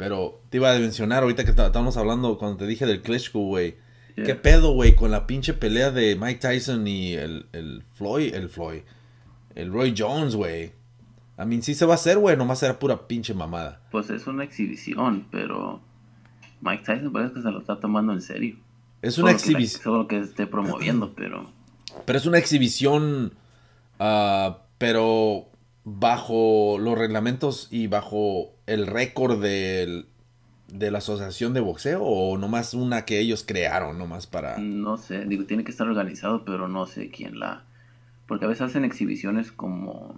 Pero te iba a mencionar ahorita que estábamos hablando cuando te dije del Klitschko, güey. ¿Qué pedo, güey, con la pinche pelea de Mike Tyson y el, el Floyd, el Floyd, el Roy Jones, güey? A mí sí se va a hacer, güey, nomás será pura pinche mamada. Pues es una exhibición, pero Mike Tyson parece que se lo está tomando en serio. Es una exhibición. Solo que esté promoviendo, pero. Pero es una exhibición. Ah, pero bajo los reglamentos y bajo el récord del, de la asociación de boxeo o nomás una que ellos crearon, nomás para... No sé, digo, tiene que estar organizado, pero no sé quién la... Porque a veces hacen exhibiciones como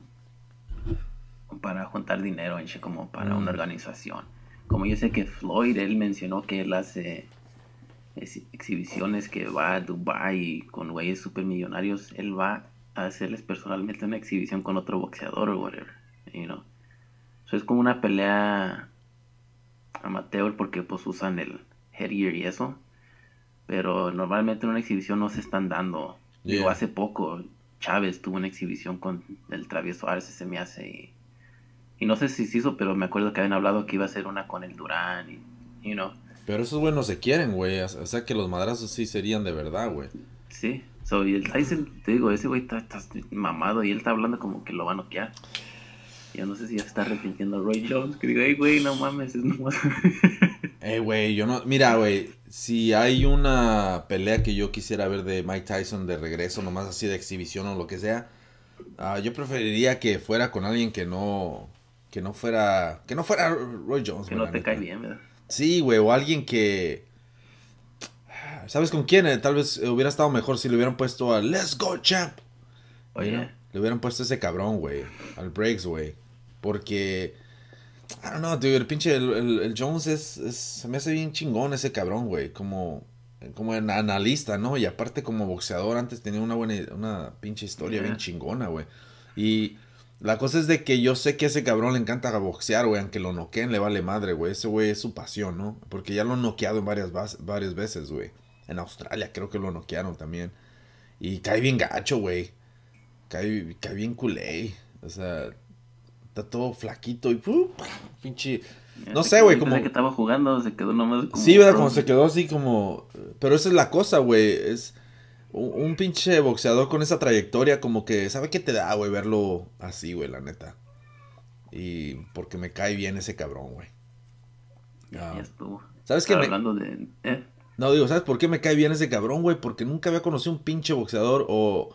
para juntar dinero, como para una mm. organización. Como yo sé que Floyd, él mencionó que él hace exhibiciones que va a Dubai con güeyes super millonarios, él va hacerles personalmente una exhibición con otro boxeador o whatever, you know. es como una pelea amateur porque pues usan el headgear y eso, pero normalmente en una exhibición no se están dando. hace poco Chávez tuvo una exhibición con el travieso Arce, se me hace, y, no sé si se hizo, pero me acuerdo que habían hablado que iba a ser una con el Durán, y, you Pero esos güey no se quieren, güey, o sea que los madrazos sí serían de verdad, güey. Sí. So, y el Tyson, te digo, ese güey está, mamado y él está hablando como que lo va a noquear. Yo no sé si ya está arrepintiendo Roy Jones, que digo, hey, güey, no mames, es Ey, güey, yo no. Mira, güey, si hay una pelea que yo quisiera ver de Mike Tyson de regreso, nomás así de exhibición o lo que sea, ah, yo preferiría que fuera con alguien que no. Que no fuera. Que no fuera Roy Jones. Que no te cae bien, ¿verdad? Sí, güey, o alguien que ¿Sabes con quién? Eh, tal vez eh, hubiera estado mejor si le hubieran puesto al Let's Go Champ. Oye. Le hubieran puesto a ese cabrón, güey. Al Breaks, güey. Porque. I don't know, dude. El pinche. El, Jones es, Se me hace bien chingón ese cabrón, güey. Como. Como analista, ¿no? Y aparte, como boxeador, antes tenía una buena. Una pinche historia bien chingona, güey. Y. La cosa es de que yo sé que a ese cabrón le encanta boxear, güey. Aunque lo noqueen, le vale madre, güey. Ese güey es su pasión, ¿no? Porque ya lo han noqueado en varias, varias veces, güey. En Australia creo que lo noquearon también. Y cae bien gacho, güey. Cae, cae, bien culé. O sea, está todo flaquito y uh, pinche. No sé, güey, como... que estaba jugando, se quedó nomás como... Sí, ¿verdad? Como se quedó así como... Pero esa es la cosa, güey, es... Un, pinche boxeador con esa trayectoria como que... ¿Sabe qué te da, güey, verlo así, güey, la neta? Y porque me cae bien ese cabrón, güey. Ya, ah. estuvo. ¿Sabes qué? Me... Hablando de... Eh. No, digo, ¿sabes por qué me cae bien ese cabrón, güey? Porque nunca había conocido un pinche boxeador o...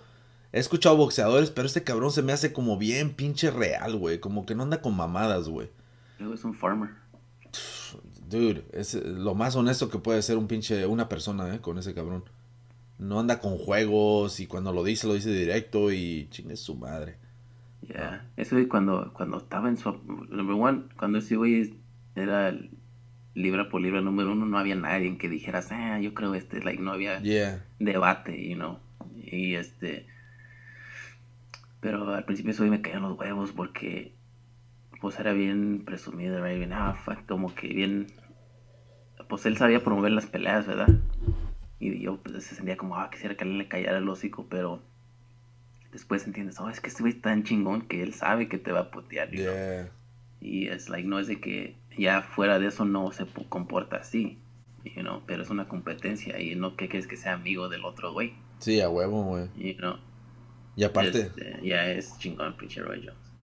He escuchado boxeadores, pero este cabrón se me hace como bien pinche real, güey. Como que no anda con mamadas, güey. Es un farmer. Dude, es eh, lo más honesto que puede ser un pinche, una persona, eh, con ese cabrón. No anda con juegos y cuando lo dice, lo dice directo y chingue su madre. Ya, yeah. eso es cuando, cuando estaba en su... Number one, cuando ese güey era el libra por libra número uno, no había nadie que dijeras, ah, yo creo este, like, no había debate, you know. Y este. Pero al principio eso me caían los huevos porque, pues era bien presumido, bien, ah, como que bien. Pues él sabía promover las peleas, ¿verdad? Y yo pues, se sentía como, ah, quisiera que le callara el hocico, pero después entiendes, oh, es que este güey es tan chingón que él sabe que te va a putear, you Y es like, no es de que ya fuera de eso no se comporta así, you know? pero es una competencia y no que crees que sea amigo del otro güey. Sí, a huevo, güey. Y aparte. Este, ya es chingón, pinche Roy